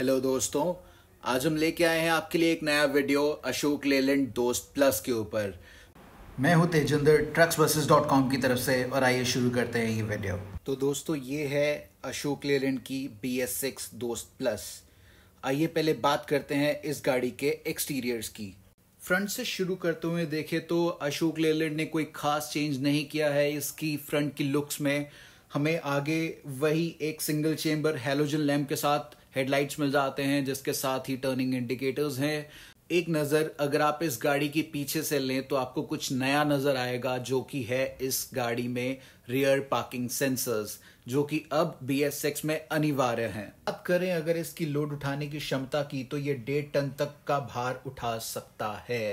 hello दोस्तों आज हम लेके आए हैं आपके लिए एक नया वीडियो अशोक लेलैंड दोस्त प्लस के ऊपर मैं हूं Tejinder trucks buses dot com की तरफ से और आइए शुरू करते हैं ये वीडियो तो दोस्तों ये है अशोक लेलैंड की B S six Dost plus आइए पहले बात करते हैं इस गाड़ी के एक्सटीरियर्स की फ्रंट से शुरू करते हुए देखे तो अशोक लेलैंड ने कोई खास चेंज नहीं किया है इसकी फ्रंट की लुक्स में हमें आगे वही एक सिंगल चेम्बर हेलोजन लैम्प के साथ हेडलाइट्स मिल जाते हैं जिसके साथ ही टर्निंग इंडिकेटर्स हैं एक नज़र अगर आप इस गाड़ी के पीछे से लें तो आपको कुछ नया नज़र आएगा जो कि है इस गाड़ी में रियर पार्किंग सेंसर्स जो कि अब बी एस एक्स में अनिवार्य हैं अब करें अगर इसकी लोड उठाने की क्षमता की तो ये डेढ़ टन तक का भार उठा सकता है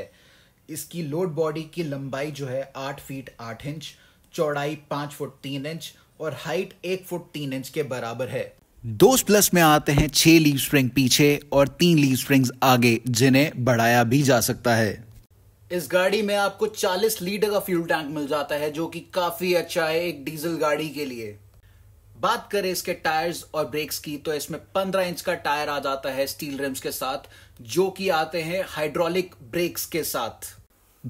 इसकी लोड बॉडी की लंबाई जो है आठ फीट आठ इंच चौड़ाई पांच फुट तीन इंच और हाइट एक फुट तीन इंच के बराबर है दोस्त प्लस में आते हैं छह लीव स्प्रिंग पीछे और तीन लीव स्प्रिंग्स आगे जिन्हें बढ़ाया भी जा सकता है इस गाड़ी में आपको 40 लीटर का फ्यूल टैंक मिल जाता है जो कि काफी अच्छा है एक डीजल गाड़ी के लिए बात करें इसके टायर्स और ब्रेक्स की तो इसमें 15 इंच का टायर आ जाता है स्टील रिम्स के साथ जो कि आते हैं हाइड्रोलिक ब्रेक्स के साथ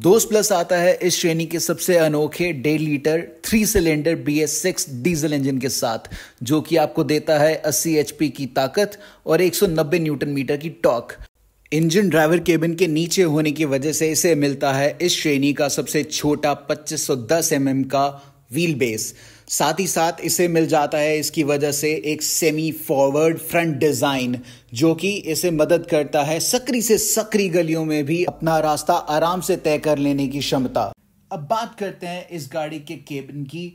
दोस्त प्लस आता है इस श्रेणी के सबसे अनोखे डेढ़ litre three cylinder B S six diesel engine के साथ जो कि आपको देता है 80 एचपी की ताकत और 190 न्यूटन मीटर की टॉक इंजन ड्राइवर केबिन के नीचे होने की वजह से इसे मिलता है इस श्रेणी का सबसे छोटा 2510 सौ mm का व्हील बेस साथ ही साथ इसे मिल जाता है इसकी वजह से एक सेमी फॉरवर्ड फ्रंट डिज़ाइन जो कि इसे मदद करता है सक्री से सक्री गलियों में भी अपना रास्ता आराम से तय कर लेने की क्षमता अब बात करते हैं इस गाड़ी के केबिन की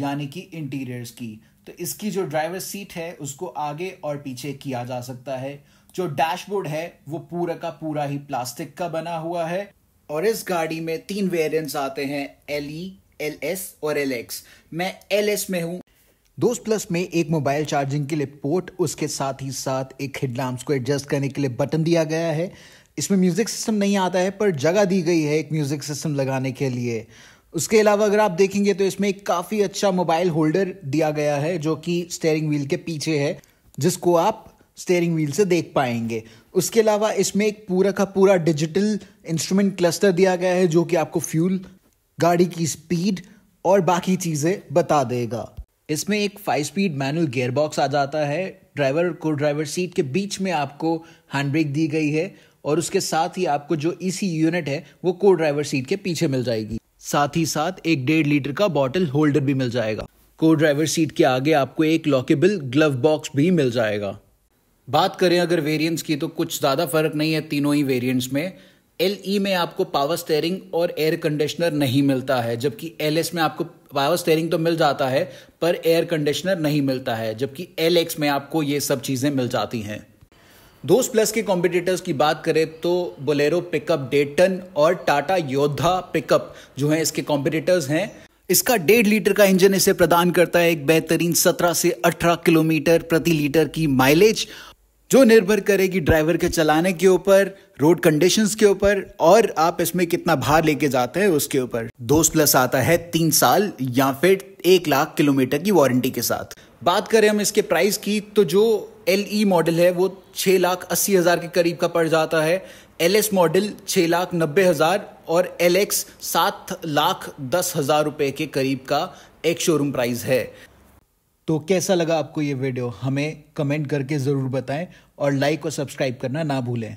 यानी कि इंटीरियर्स की तो इसकी जो ड्राइवर सीट है उसको आगे और पीछे किया जा सकता है जो डैशबोर्ड है वो पूरा का पूरा ही प्लास्टिक का बना हुआ है और इस गाड़ी में तीन वेरिएंट्स आते हैं एलई एल एस और एल एक्स मैं एल एस में हूँ दोस्त प्लस में एक मोबाइल चार्जिंग के लिए पोर्ट उसके साथ ही साथ एक हेडलैम्प को एडजस्ट करने के लिए बटन दिया गया है इसमें म्यूज़िक सिस्टम नहीं आता है पर जगह दी गई है एक म्यूज़िक सिस्टम लगाने के लिए उसके अलावा अगर आप देखेंगे तो इसमें एक काफ़ी अच्छा मोबाइल होल्डर दिया गया है जो कि स्टेयरिंग व्हील के पीछे है जिसको आप स्टेयरिंग व्हील से देख पाएंगे उसके अलावा इसमें एक पूरा का पूरा डिजिटल इंस्ट्रूमेंट क्लस्टर दिया गया है जो कि आपको फ्यूल गाड़ी की स्पीड और बाकी चीज़ें बता देगा इसमें एक five speed manual gearbox आ जाता है ड्राइवर को ड्राइवर सीट के बीच में आपको हैंड ब्रेक दी गई है और उसके साथ ही आपको जो इसी e यूनिट है वो को ड्राइवर सीट के पीछे मिल जाएगी साथ ही साथ एक डेढ़ लीटर का बॉटल होल्डर भी मिल जाएगा को ड्राइवर सीट के आगे आपको एक लॉकेबल ग्लव बॉक्स भी मिल जाएगा बात करें अगर वेरिएंट्स की तो कुछ ज़्यादा फर्क नहीं है तीनों ही वेरिएंट्स में एल ई e में आपको पावर स्टेयरिंग और एयर कंडीशनर नहीं मिलता है जबकि एल एस में आपको पावर स्टेयरिंग तो मिल जाता है पर एयर कंडीशनर नहीं मिलता है जबकि एल एक्स में आपको ये सब चीज़ें मिल जाती हैं दोस्त प्लस के कॉम्पिटिटर्स की बात करें तो बोलेरो पिकअप डेटन और टाटा योद्धा पिकअप जो है इसके कॉम्पिटिटर्स हैं इसका डेढ़ लीटर का इंजन इसे प्रदान करता है एक बेहतरीन 17 से 18 किलोमीटर प्रति लीटर की माइलेज जो निर्भर करेगी ड्राइवर के चलाने के ऊपर रोड कंडीशंस के ऊपर और आप इसमें कितना भार लेके जाते हैं उसके ऊपर दोस्त प्लस आता है तीन साल या फिर एक लाख किलोमीटर की वारंटी के साथ बात करें हम इसके प्राइस की तो जो एल ई मॉडल है वो छः लाख अस्सी हज़ार के करीब का पड़ जाता है एल एस मॉडल छः लाख नब्बे हज़ार और एल एक्स सात लाख दस हज़ार रुपये के करीब का एक शोरूम प्राइस है तो कैसा लगा आपको ये वीडियो हमें कमेंट करके ज़रूर बताएं और लाइक और सब्सक्राइब करना ना भूलें